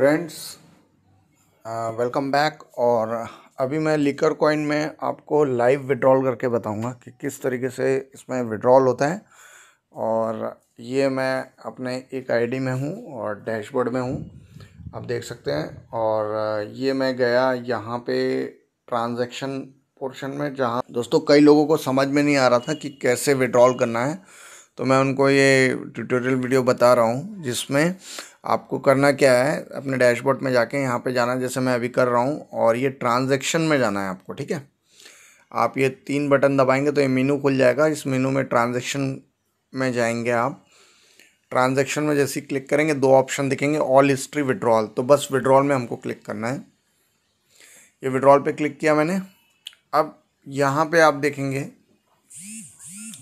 Friends welcome back और अभी मैं लिकर कॉइन में आपको लाइव विड्रॉल करके बताऊंगा कि किस तरीके से इसमें विड्रॉल होता है और ये मैं अपने एक आईडी में हूँ और डैशबोर्ड में हूँ आप देख सकते हैं और ये मैं गया यहाँ पे ट्रांजैक्शन पोर्शन में जहाँ दोस्तों कई लोगों को समझ में नहीं आ रहा था कि कैसे विड्रॉल करना है तो मैं उनको ये ट्यूटोरियल वीडियो बता रहा हूँ जिसमें आपको करना क्या है अपने डैशबोर्ड में जाके यहाँ पे जाना जैसे मैं अभी कर रहा हूँ और ये ट्रांजेक्शन में जाना है आपको ठीक है आप ये तीन बटन दबाएंगे तो ये मीनू खुल जाएगा इस मीनू में ट्रांजेक्शन में जाएंगे आप ट्रांजेक्शन में जैसे क्लिक करेंगे दो ऑप्शन दिखेंगे ऑल हिस्ट्री विड्रॉल तो बस विड्रॉल में हमको क्लिक करना है ये विड्रॉल पर क्लिक किया मैंने अब यहाँ पर आप देखेंगे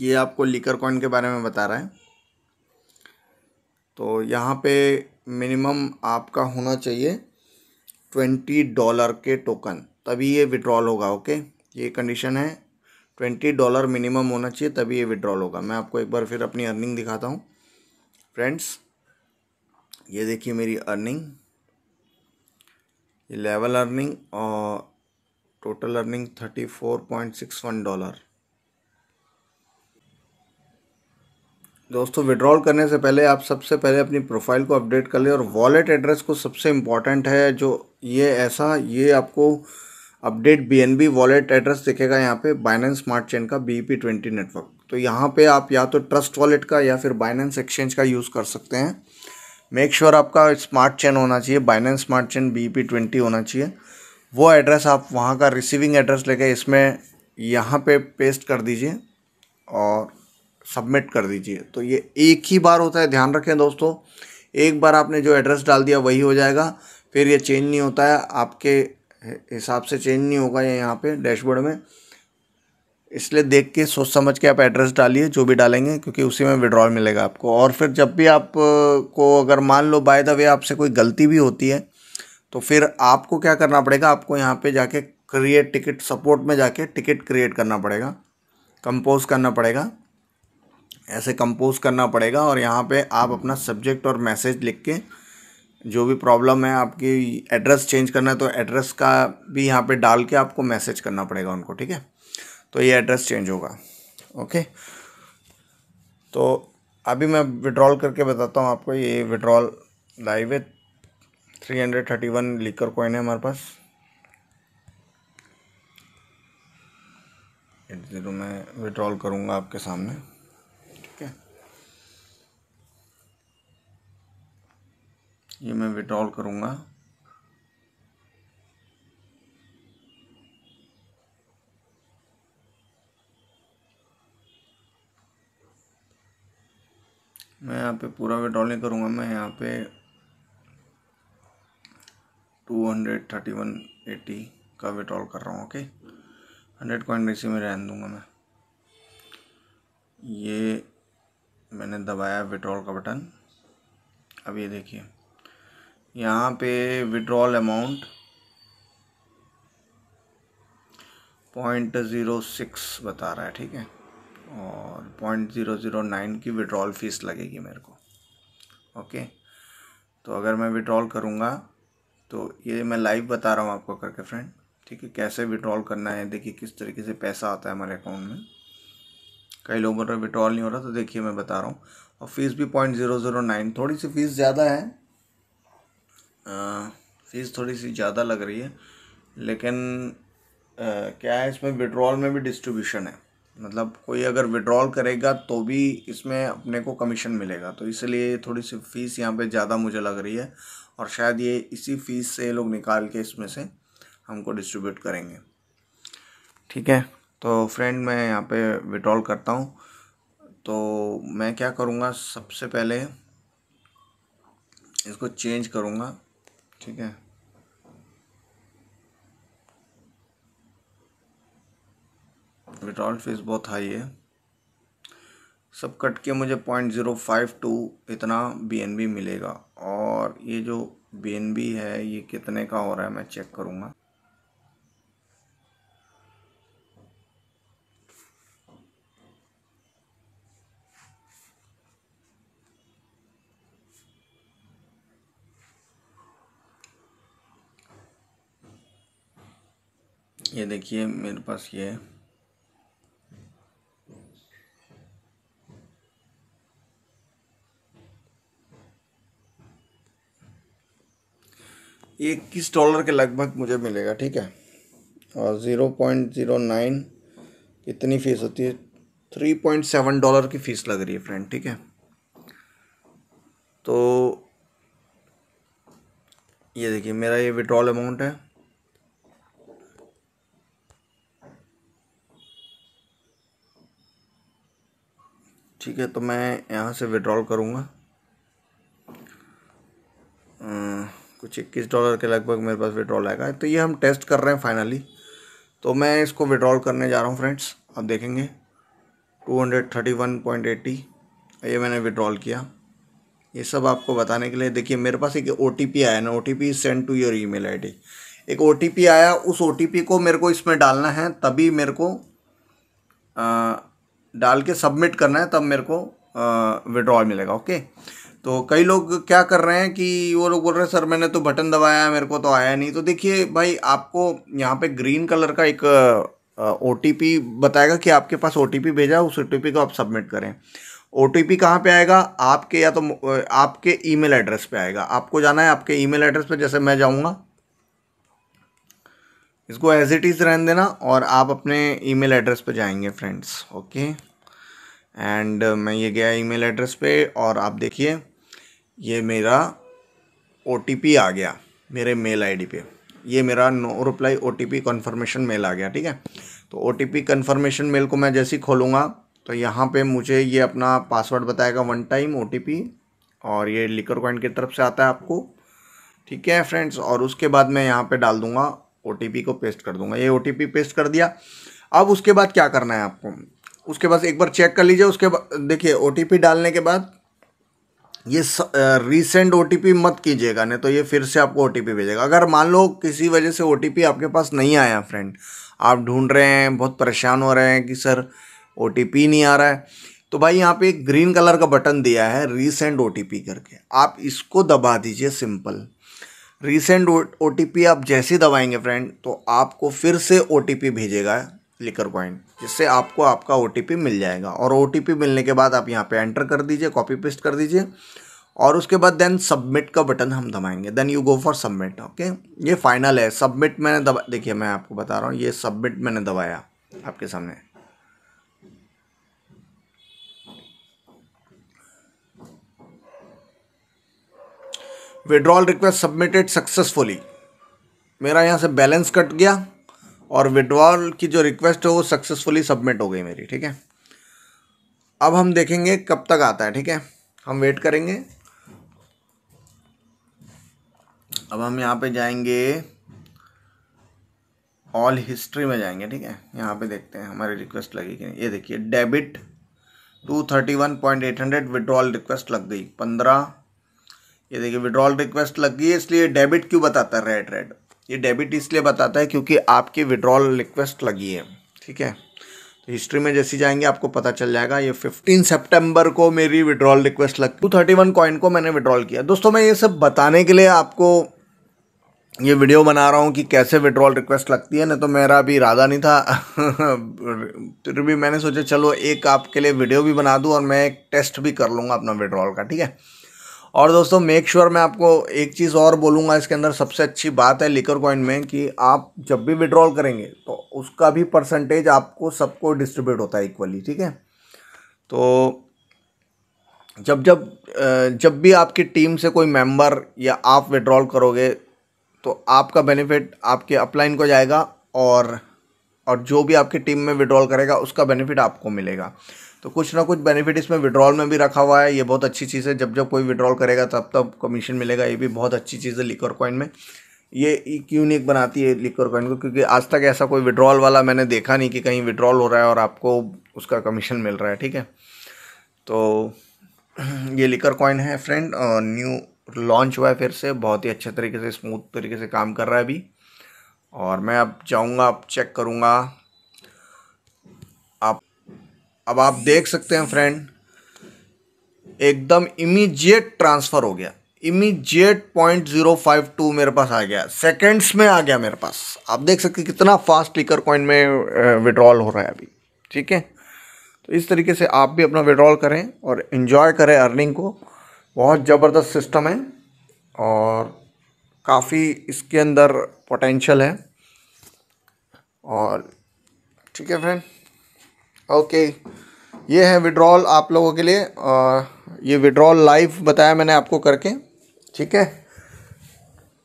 ये आपको लीकर कॉइन के बारे में बता रहा है तो यहाँ पे मिनिमम आपका होना चाहिए ट्वेंटी डॉलर के टोकन तभी ये विड्रॉल होगा ओके ये कंडीशन है ट्वेंटी डॉलर मिनिमम होना चाहिए तभी ये विड्रॉल होगा मैं आपको एक बार फिर अपनी अर्निंग दिखाता हूँ फ्रेंड्स ये देखिए मेरी अर्निंग ये लेवल अर्निंग और total earning thirty four point six one dollar दोस्तों विड्रॉल करने से पहले आप सबसे पहले अपनी प्रोफाइल को अपडेट कर लें और वॉलेट एड्रेस को सबसे इम्पॉर्टेंट है जो ये ऐसा ये आपको अपडेट बी वॉलेट एड्रेस दिखेगा यहाँ पे बाइनेंस स्मार्ट चेन का बी पी ट्वेंटी नेटवर्क तो यहाँ पे आप या तो ट्रस्ट वॉलेट का या फिर बाइनेंस एक्सचेंज का यूज़ कर सकते हैं मेक श्योर sure आपका स्मार्ट चेन होना चाहिए Binance smart chain B P twenty होना चाहिए वो एड्रेस आप वहाँ का रिसीविंग एड्रेस लेके इसमें यहाँ पे पेस्ट कर दीजिए और सबमिट कर दीजिए तो ये एक ही बार होता है ध्यान रखें दोस्तों एक बार आपने जो एड्रेस डाल दिया वही हो जाएगा फिर ये चेंज नहीं होता है आपके हिसाब से चेंज नहीं होगा ये यहाँ पे डैशबोर्ड में इसलिए देख के सोच समझ के आप एड्रेस डालिए जो भी डालेंगे क्योंकि उसी में विड्रॉल मिलेगा आपको और फिर जब भी आप को अगर मान लो बाय द वे आपसे कोई गलती भी होती है तो फिर आपको क्या करना पड़ेगा आपको यहाँ पे जाके क्रिएट टिकट सपोर्ट में जाके टिकट क्रिएट करना पड़ेगा कंपोज करना पड़ेगा ऐसे कंपोज करना पड़ेगा और यहाँ पे आप अपना सब्जेक्ट और मैसेज लिख के जो भी प्रॉब्लम है आपकी एड्रेस चेंज करना है तो एड्रेस का भी यहाँ पे डाल के आपको मैसेज करना पड़ेगा उनको ठीक है तो ये एड्रेस चेंज होगा ओके तो अभी मैं विड्रॉल करके बताता हूँ आपको ये विड्रॉल लाइव है three hundred thirty one Liker coin है हमारे पास एट ज़ीरो तो मैं विड्रॉल करूँगा आपके सामने ये मैं विड्रॉल करूँगा मैं यहाँ पे पूरा विड्रॉल नहीं करूँगा मैं यहाँ पे two hundred thirty one eighty का विड्रॉल कर रहा हूँ ओके हंड्रेड कॉइन रेसी में रहने दूँगा मैं ये मैंने दबाया विड्रॉल का बटन अब ये देखिए यहाँ पे withdrawal amount point zero six बता रहा है ठीक है और पॉइंट ज़ीरो ज़ीरो नाइन की विड्रॉल फ़ीस लगेगी मेरे को ओके तो अगर मैं विड्रॉल करूँगा तो ये मैं लाइव बता रहा हूँ आपको करके फ्रेंड ठीक है कैसे विड्रॉल करना है देखिए किस तरीके से पैसा आता है हमारे अकाउंट में कई लोगों का विड्रॉल नहीं हो रहा तो देखिए मैं बता रहा हूँ और फीस भी पॉइंट ज़ीरो ज़ीरो नाइन थोड़ी सी फीस ज़्यादा है फ़ीस थोड़ी सी ज़्यादा लग रही है लेकिन आ, क्या है इसमें विड्रॉल में भी डिस्ट्रीब्यूशन है मतलब कोई अगर विड्रॉल करेगा तो भी इसमें अपने को कमीशन मिलेगा तो इसलिए थोड़ी सी फ़ीस यहाँ पे ज़्यादा मुझे लग रही है और शायद ये इसी फ़ीस से लोग निकाल के इसमें से हमको डिस्ट्रीब्यूट करेंगे ठीक है तो फ्रेंड मैं यहाँ पे विड्रॉल करता हूँ तो मैं क्या करूँगा सबसे पहले इसको चेंज करूँगा ठीक है विड्रॉल फीस बहुत हाई है सब कट के मुझे पॉइंट ज़ीरो फाइव टू इतना बी मिलेगा और ये जो बी है ये कितने का हो रहा है मैं चेक करूँगा ये देखिए मेरे पास ये है इक्कीस डॉलर के लगभग मुझे मिलेगा ठीक है और ज़ीरो पॉइंट ज़ीरो नाइन कितनी फ़ीस होती है थ्री पॉइंट सेवन डॉलर की फ़ीस लग रही है फ्रेंड ठीक है तो ये देखिए मेरा ये विड्रॉल अमाउंट है ठीक है तो मैं यहाँ से विड्रॉल करूँगा कुछ इक्कीस डॉलर के लगभग मेरे पास विड्रॉल आएगा तो ये हम टेस्ट कर रहे हैं फाइनली तो मैं इसको विड्रॉल करने जा रहा हूँ फ्रेंड्स आप देखेंगे two hundred thirty one point eighty ये मैंने विड्रॉल किया ये सब आपको बताने के लिए देखिए मेरे पास एक ओ टी पी आया ना O T P send to your email I D एक ओ टी पी आया उस ओ टी पी को मेरे को इसमें डालना है तभी मेरे को आ, डाल के सबमिट करना है तब मेरे को विड्रॉल मिलेगा ओके तो कई लोग क्या कर रहे हैं कि वो लोग बोल रहे हैं सर मैंने तो बटन दबाया है मेरे को तो आया नहीं तो देखिए भाई आपको यहाँ पे ग्रीन कलर का एक ओ बताएगा कि आपके पास ओ भेजा है उस ओ को आप सबमिट करें ओ टी पी कहाँ पर आएगा आपके या तो आपके ईमेल एड्रेस पे आएगा आपको जाना है आपके ईमेल एड्रेस पे जैसे मैं जाऊँगा इसको एज इट इज़ रहने देना और आप अपने ईमेल एड्रेस पर जाएंगे फ्रेंड्स ओके एंड मैं ये गया ईमेल एड्रेस पे और आप देखिए ये मेरा ओ आ गया मेरे मेल आईडी पे ये मेरा no reply O T confirmation mail आ गया ठीक है तो ओ टी कन्फर्मेशन मेल को मैं जैसे ही खोलूँगा तो यहाँ पे मुझे ये अपना पासवर्ड बताएगा वन टाइम ओ और ये लिकर कॉइन की तरफ से आता है आपको ठीक है फ्रेंड्स और उसके बाद मैं यहाँ पे डाल दूँगा ओ को पेस्ट कर दूंगा ये ओ पेस्ट कर दिया अब उसके बाद क्या करना है आपको उसके बाद एक बार चेक कर लीजिए उसके बाद देखिए ओ डालने के बाद ये रिसेंट ओ मत कीजिएगा नहीं तो ये फिर से आपको ओ भेजेगा अगर मान लो किसी वजह से ओ आपके पास नहीं आया फ्रेंड आप ढूंढ रहे हैं बहुत परेशान हो रहे हैं कि सर ओ नहीं आ रहा है तो भाई यहाँ पे एक ग्रीन कलर का बटन दिया है रीसेंट ओ करके आप इसको दबा दीजिए सिंपल रिसेंट ओ टी आप जैसे दबाएंगे फ्रेंड तो आपको फिर से ओ भेजेगा लिकर पॉइंट जिससे आपको आपका ओ मिल जाएगा और ओ मिलने के बाद आप यहाँ पे एंटर कर दीजिए कॉपी पेस्ट कर दीजिए और उसके बाद देन सबमिट का बटन हम दबाएंगे then you go for submit okay ये फाइनल है सबमिट मैंने दबा देखिए मैं आपको बता रहा हूँ ये सबमिट मैंने दबाया आपके सामने विड्रॉल रिक्वेस्ट सबमिटेड सक्सेसफुली मेरा यहाँ से बैलेंस कट गया और विड्रॉल की जो रिक्वेस्ट है वो सक्सेसफुली सबमिट हो गई मेरी ठीक है अब हम देखेंगे कब तक आता है ठीक है हम वेट करेंगे अब हम यहाँ पे जाएंगे ऑल हिस्ट्री में जाएंगे ठीक है यहाँ पे देखते हैं हमारी रिक्वेस्ट लगी कि नहीं ये देखिए debit two thirty one point eight hundred withdrawal request लग गई पंद्रह ये देखिए विड्रॉल रिक्वेस्ट लग गई है इसलिए डेबिट क्यों बताता है रेड रेड ये डेबिट इसलिए बताता है क्योंकि आपकी विड्रॉल रिक्वेस्ट लगी है ठीक है तो हिस्ट्री में जैसे जाएंगे आपको पता चल जाएगा ये 15 सितंबर को मेरी विड्रॉल रिक्वेस्ट लग टू थर्टी वन कॉइन को मैंने विड्रॉल किया दोस्तों मैं ये सब बताने के लिए आपको ये वीडियो बना रहा हूँ कि कैसे विड्रॉल रिक्वेस्ट लगती है ना तो मेरा भी इरादा नहीं था फिर भी मैंने सोचा चलो एक आपके लिए वीडियो भी बना दूँ और मैं एक टेस्ट भी कर लूँगा अपना विड्रॉल का ठीक है और दोस्तों मेक श्योर sure मैं आपको एक चीज़ और बोलूँगा इसके अंदर सबसे अच्छी बात है लिकर कॉइन में कि आप जब भी विड्रॉल करेंगे तो उसका भी परसेंटेज आपको सबको डिस्ट्रीब्यूट होता है इक्वली ठीक है तो जब जब जब भी आपकी टीम से कोई मेंबर या आप विड्रॉल करोगे तो आपका बेनिफिट आपके अपलाइन को जाएगा और और जो भी आपकी टीम में विड्रॉल करेगा उसका बेनिफिट आपको मिलेगा तो कुछ ना कुछ बेनिफिट इसमें विड्रॉल में भी रखा हुआ है ये बहुत अच्छी चीज़ है जब जब कोई विड्रॉल करेगा तब तब कमीशन मिलेगा ये भी बहुत अच्छी चीज़ है लिक्वर कॉइन में ये एक यूनिक बनाती है लिक्वर कॉइन को क्योंकि आज तक ऐसा कोई विड्रॉल वाला मैंने देखा नहीं कि कहीं विड्रॉल हो रहा है और आपको उसका कमीशन मिल रहा है ठीक है तो ये लिकर कॉइन है फ्रेंड न्यू लॉन्च हुआ है फिर से बहुत ही अच्छे तरीके से स्मूथ तरीके से काम कर रहा है अभी और मैं अब जाऊँगा अब चेक करूँगा अब आप देख सकते हैं फ्रेंड एकदम इमीजिएट ट्रांसफ़र हो गया immediate point zero five two मेरे पास आ गया सेकेंड्स में आ गया मेरे पास आप देख सकते कितना फास्ट लिकर कॉइन में विड्रॉल हो रहा है अभी ठीक है तो इस तरीके से आप भी अपना विड्रॉल करें और इन्जॉय करें अर्निंग को बहुत ज़बरदस्त सिस्टम है और काफ़ी इसके अंदर पोटेंशल है और ठीक है फ्रेंड ओके ये है विड्रॉल आप लोगों के लिए और ये विड्रॉल लाइव बताया मैंने आपको करके ठीक है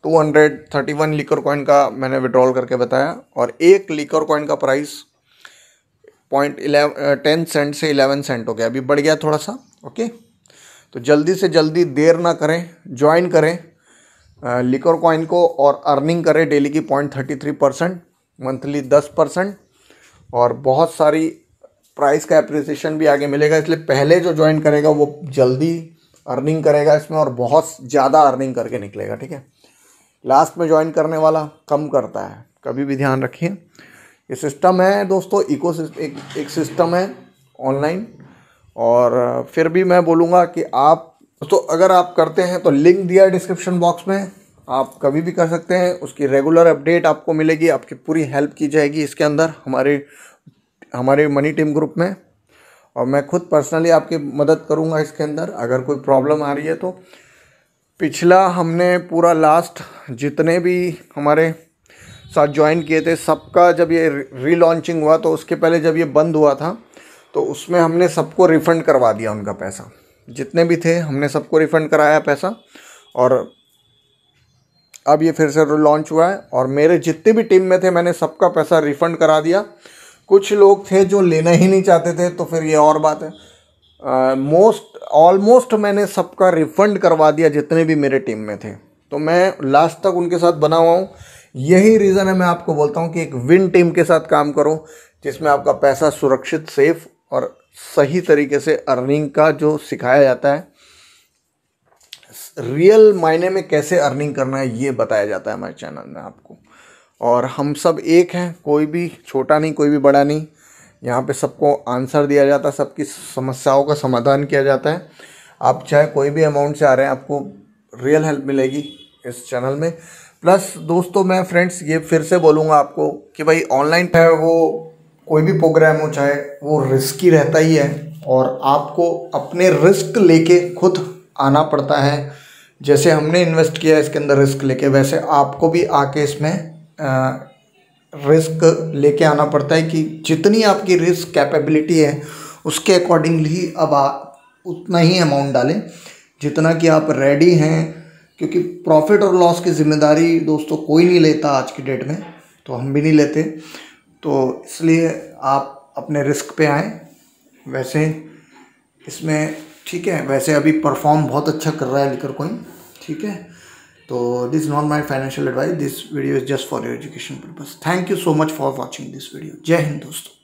two hundred thirty one coin का मैंने विड्रॉल करके बताया और एक लिकर कॉइन का price point eleven ten cent से इलेवन सेंट हो गया अभी बढ़ गया थोड़ा सा ओके तो जल्दी से जल्दी देर ना करें ज्वाइन करें लिकर कॉइन को और अर्निंग करें डेली की point thirty three percent monthly दस परसेंट और बहुत सारी प्राइस का अप्रिसिएशन भी आगे मिलेगा इसलिए पहले जो ज्वाइन करेगा वो जल्दी अर्निंग करेगा इसमें और बहुत ज़्यादा अर्निंग करके निकलेगा ठीक है लास्ट में ज्वाइन करने वाला कम करता है कभी भी ध्यान रखिए ये सिस्टम है दोस्तों इको एक एक सिस्टम है ऑनलाइन और फिर भी मैं बोलूँगा कि आप तो अगर आप करते हैं तो लिंक दिया है डिस्क्रिप्शन बॉक्स में आप कभी भी कर सकते हैं उसकी रेगुलर अपडेट आपको मिलेगी आपकी पूरी हेल्प की जाएगी इसके अंदर हमारे हमारे मनी टीम ग्रुप में और मैं खुद पर्सनली आपकी मदद करूंगा इसके अंदर अगर कोई प्रॉब्लम आ रही है तो पिछला हमने पूरा लास्ट जितने भी हमारे साथ ज्वाइन किए थे सबका जब ये रीलॉन्चिंग हुआ तो उसके पहले जब ये बंद हुआ था तो उसमें हमने सबको रिफ़ंड करवा दिया उनका पैसा जितने भी थे हमने सबको रिफ़ंड कराया पैसा और अब ये फिर से लॉन्च हुआ है और मेरे जितने भी टीम में थे मैंने सबका पैसा रिफ़ंड करा दिया कुछ लोग थे जो लेना ही नहीं चाहते थे तो फिर ये और बात है मोस्ट ऑलमोस्ट मैंने सबका रिफंड करवा दिया जितने भी मेरे टीम में थे तो मैं लास्ट तक उनके साथ बना हुआ हूँ यही रीज़न है मैं आपको बोलता हूँ कि एक विन टीम के साथ काम करो जिसमें आपका पैसा सुरक्षित सेफ और सही तरीके से अर्निंग का जो सिखाया जाता है रियल मायने में कैसे अर्निंग करना है ये बताया जाता है हमारे चैनल में आपको और हम सब एक हैं कोई भी छोटा नहीं कोई भी बड़ा नहीं यहाँ पे सबको आंसर दिया जाता है सबकी समस्याओं का समाधान किया जाता है आप चाहे कोई भी अमाउंट से आ रहे हैं आपको रियल हेल्प मिलेगी इस चैनल में प्लस दोस्तों मैं फ्रेंड्स ये फिर से बोलूँगा आपको कि भाई ऑनलाइन चाहे वो कोई भी प्रोग्राम हो चाहे वो रिस्की रहता ही है और आपको अपने रिस्क लेके खुद आना पड़ता है जैसे हमने इन्वेस्ट किया इसके अंदर रिस्क लेके वैसे आपको भी आके इसमें रिस्क लेके आना पड़ता है कि जितनी आपकी रिस्क कैपेबिलिटी है उसके अकॉर्डिंगली अब आप उतना ही अमाउंट डालें जितना कि आप रेडी हैं क्योंकि प्रॉफिट और लॉस की जिम्मेदारी दोस्तों कोई नहीं लेता आज की डेट में तो हम भी नहीं लेते तो इसलिए आप अपने रिस्क पे आएँ वैसे इसमें ठीक है वैसे अभी परफॉर्म बहुत अच्छा कर रहा है लिकर कोई ठीक है So this is not my financial advice. This video is just for your education purpose. Thank you so much for watching this video. Jai Hind, dosto.